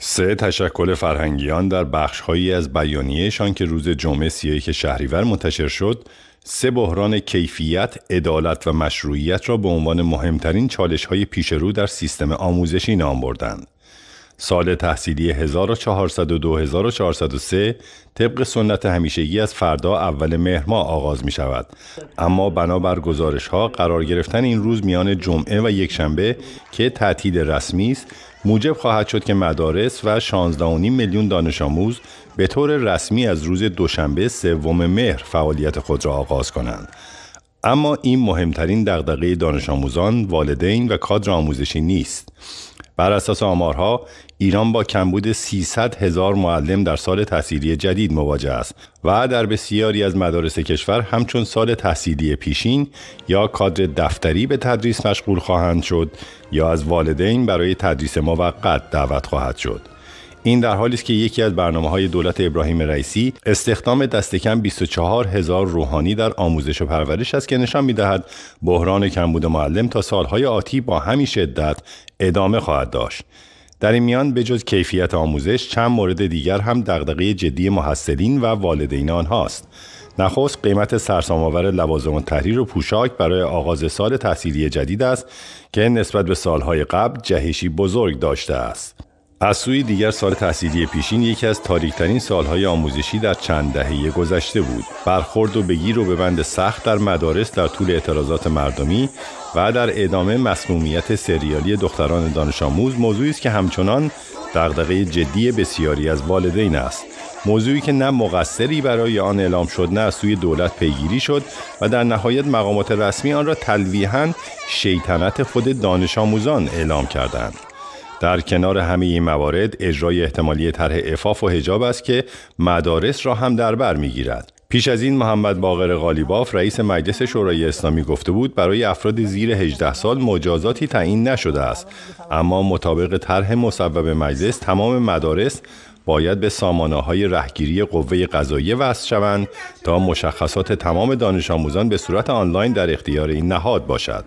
سه تشکل فرهنگیان در بخشهایی از بیانیهشان که روز جمعه سیه که شهریور منتشر شد سه بحران کیفیت، عدالت و مشروعیت را به عنوان مهمترین چالش های پیش رو در سیستم آموزشی نام بردند. سال تحصیلی 1402-1403 طبق سنت همیشگی از فردا اول مهر ماه آغاز می شود اما بنابر گزارش ها قرار گرفتن این روز میان جمعه و یکشنبه که تعطیل رسمی است موجب خواهد شد که مدارس و 16.5 میلیون دانش آموز به طور رسمی از روز دوشنبه سوم مهر فعالیت خود را آغاز کنند اما این مهمترین دغدغه دانش آموزان، والدین و کادر آموزشی نیست. بر اساس آمارها ایران با کمبود 300 هزار معلم در سال تحصیلی جدید مواجه است و در بسیاری از مدارس کشور همچون سال تحصیلی پیشین یا کادر دفتری به تدریس مشغول خواهند شد یا از والدین برای تدریس موقت دعوت خواهد شد این در حالی است که یکی از برنامه های دولت ابراهیم رئیسی استخدام دست کم 24 هزار روحانی در آموزش و پرورش است که نشان میدهد بحران کمبود معلم تا سالهای آتی با همین شدت ادامه خواهد داشت در این میان به جز کیفیت آموزش چند مورد دیگر هم دغدغه جدی محصلین و والدین آنهاست نخست قیمت سرسامآور لوازم تحریر و پوشاک برای آغاز سال تحصیلی جدید است که نسبت به سالهای قبل جهشی بزرگ داشته است از سوی دیگر سال تحصیلی پیشین یکی از تاریکترین سالهای آموزشی در چند دهه گذشته بود برخورد و بگیر و ببند سخت در مدارس در طول اعتراضات مردمی و در ادامه مسمومیت سریالی دختران دانش آموز موضوعی است که همچنان دغدغه جدی بسیاری از والدین است موضوعی که نه مقصری برای آن اعلام شد نه از سوی دولت پیگیری شد و در نهایت مقامات رسمی آن را تلویحا شیطنت خود دانش آموزان اعلام کردند در کنار همه این موارد اجرای احتمالی طرح افاف و هجاب است که مدارس را هم در بر میگیرد پیش از این محمد باقر غالیباف رئیس مجلس شورای اسلامی گفته بود برای افراد زیر 18 سال مجازاتی تعیین نشده است اما مطابق طرح مصوب مجلس تمام مدارس باید به سامانه های رهگیری قوه قضایی وصل شوند تا مشخصات تمام دانش آموزان به صورت آنلاین در اختیار این نهاد باشد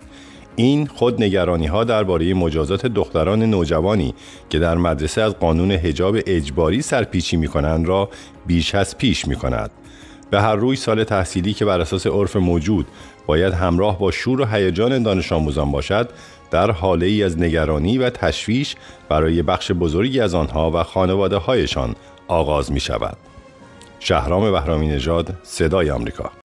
این خود نگرانی ها درباره مجازات دختران نوجوانی که در مدرسه از قانون حجاب اجباری سرپیچی می کنند را بیش از پیش می کند. به هر روی سال تحصیلی که بر اساس عرف موجود باید همراه با شور و هیجان دانش آموزان باشد در حاله ای از نگرانی و تشویش برای بخش بزرگی از آنها و خانواده هایشان آغاز می شود. شهرام بهرامی نژاد صدای آمریکا